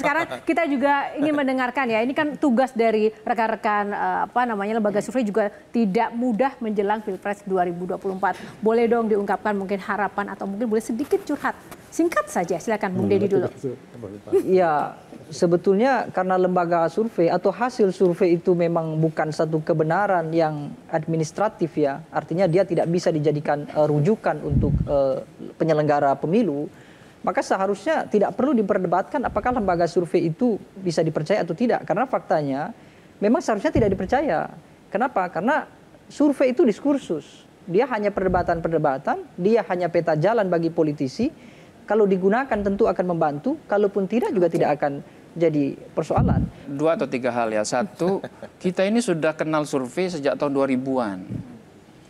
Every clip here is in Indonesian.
Sekarang kita juga ingin mendengarkan ya, ini kan tugas dari rekan-rekan eh, apa namanya lembaga survei juga tidak mudah menjelang Pilpres 2024. Boleh dong diungkapkan mungkin harapan atau mungkin boleh sedikit curhat. Singkat saja, silakan Bung Deddy dulu. Iya, sebetulnya karena lembaga survei atau hasil survei itu memang bukan satu kebenaran yang administratif ya. Artinya dia tidak bisa dijadikan eh, rujukan untuk eh, penyelenggara pemilu maka seharusnya tidak perlu diperdebatkan apakah lembaga survei itu bisa dipercaya atau tidak karena faktanya memang seharusnya tidak dipercaya. Kenapa? Karena survei itu diskursus. Dia hanya perdebatan-perdebatan, dia hanya peta jalan bagi politisi. Kalau digunakan tentu akan membantu, kalaupun tidak juga tidak akan jadi persoalan. Dua atau tiga hal ya. Satu, kita ini sudah kenal survei sejak tahun 2000-an.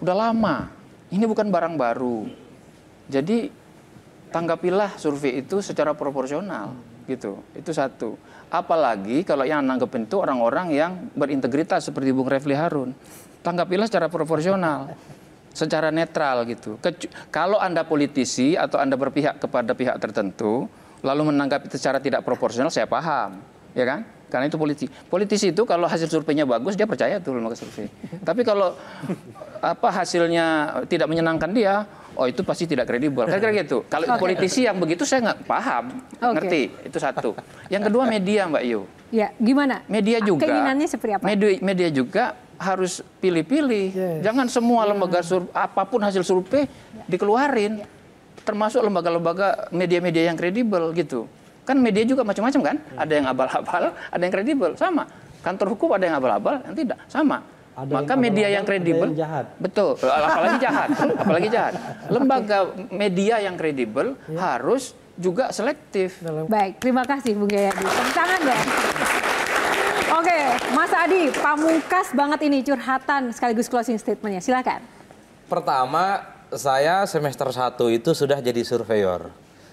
Udah lama. Ini bukan barang baru. Jadi tanggapilah survei itu secara proporsional gitu. Itu satu. Apalagi kalau yang nanggap itu orang-orang yang berintegritas seperti Bung Refli Harun. Tanggapilah secara proporsional, secara netral gitu. Kecu kalau Anda politisi atau Anda berpihak kepada pihak tertentu, lalu menanggapi secara tidak proporsional, saya paham, ya kan? Karena itu politisi. Politisi itu kalau hasil surveinya bagus, dia percaya tuh lembaga survei. Tapi kalau apa hasilnya tidak menyenangkan dia, oh itu pasti tidak kredibel. Kira-kira gitu. Kalau okay. politisi yang begitu saya nggak paham, okay. ngerti. Itu satu. Yang kedua media Mbak Yu. Ya, gimana? Media ah, juga. Keinginannya seperti apa? Media, media juga harus pilih-pilih. Yes. Jangan semua yeah. lembaga sur, apapun hasil survei yeah. dikeluarin. Yeah. Termasuk lembaga-lembaga media-media yang kredibel gitu. Kan media juga macam-macam kan? Ya. Ada yang abal-abal, ada yang kredibel. Sama. Kantor hukum ada yang abal-abal, yang tidak. Sama ada maka yang media yang kredibel yang jahat. betul apalagi jahat apalagi jahat lembaga media yang kredibel ya. harus juga selektif baik terima kasih Bung Yayadi. tangan dong ya. oke Mas Adi pamungkas banget ini curhatan sekaligus closing statementnya silakan pertama saya semester 1 itu sudah jadi surveyor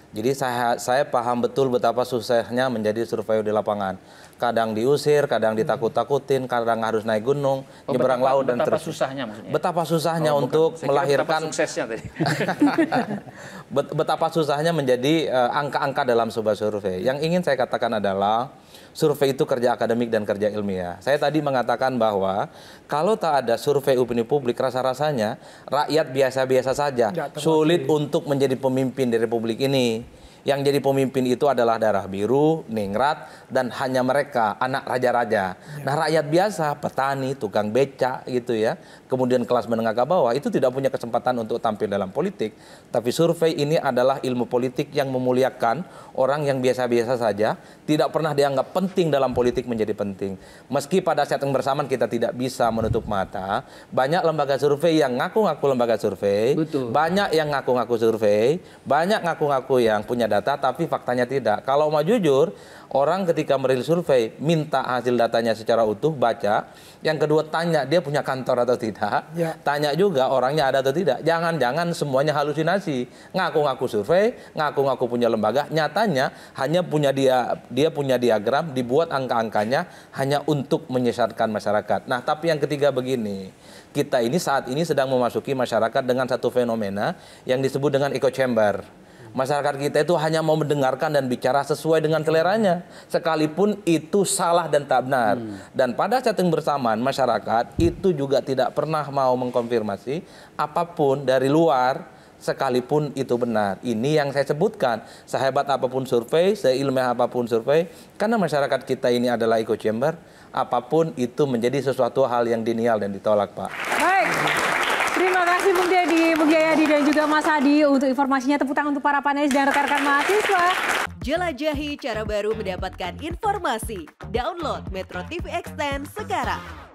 jadi saya saya paham betul betapa susahnya menjadi survei di lapangan. Kadang diusir, kadang hmm. ditakut-takutin, kadang harus naik gunung, oh, nyeberang laut dan terus. betapa susahnya maksudnya. Betapa susahnya oh, untuk bukan. melahirkan betapa suksesnya tadi. betapa susahnya menjadi eh, angka-angka uh, angka -angka dalam sebuah survei. Yang ingin saya katakan adalah survei itu kerja akademik dan kerja ilmiah. Saya tadi mengatakan bahwa kalau tak ada survei opini publik, rasa-rasanya rakyat biasa-biasa saja, sulit untuk menjadi pemimpin di republik ini yang jadi pemimpin itu adalah darah biru, ningrat, dan hanya mereka, anak raja-raja. Ya. Nah rakyat biasa, petani, tukang beca gitu ya, kemudian kelas menengah ke bawah, itu tidak punya kesempatan untuk tampil dalam politik. Tapi survei ini adalah ilmu politik yang memuliakan orang yang biasa-biasa saja, tidak pernah dianggap penting dalam politik menjadi penting. Meski pada saat yang bersamaan kita tidak bisa menutup mata, banyak lembaga survei yang ngaku-ngaku lembaga survei, Betul. banyak yang ngaku-ngaku survei, banyak ngaku-ngaku yang punya data tapi faktanya tidak. Kalau mau jujur, orang ketika merilis survei minta hasil datanya secara utuh, baca. Yang kedua tanya dia punya kantor atau tidak. Ya. Tanya juga orangnya ada atau tidak. Jangan-jangan semuanya halusinasi. Ngaku-ngaku survei, ngaku-ngaku punya lembaga, nyatanya hanya punya dia dia punya diagram dibuat angka-angkanya hanya untuk menyesatkan masyarakat. Nah, tapi yang ketiga begini kita ini saat ini sedang memasuki masyarakat dengan satu fenomena yang disebut dengan echo chamber. Masyarakat kita itu hanya mau mendengarkan dan bicara sesuai dengan seleranya, sekalipun itu salah dan tak benar. Hmm. Dan pada setting bersamaan masyarakat itu juga tidak pernah mau mengkonfirmasi apapun dari luar sekalipun itu benar. Ini yang saya sebutkan, sehebat apapun survei, seilmiah apapun survei, karena masyarakat kita ini adalah eco chamber, apapun itu menjadi sesuatu hal yang dinial dan ditolak, Pak. Baik kasih Bung Deddy, Bung Yayadi dan juga Mas Adi untuk informasinya. Tepuk tangan untuk para panelis dan rekan-rekan mahasiswa. Jelajahi cara baru mendapatkan informasi. Download Metro TV Extend sekarang.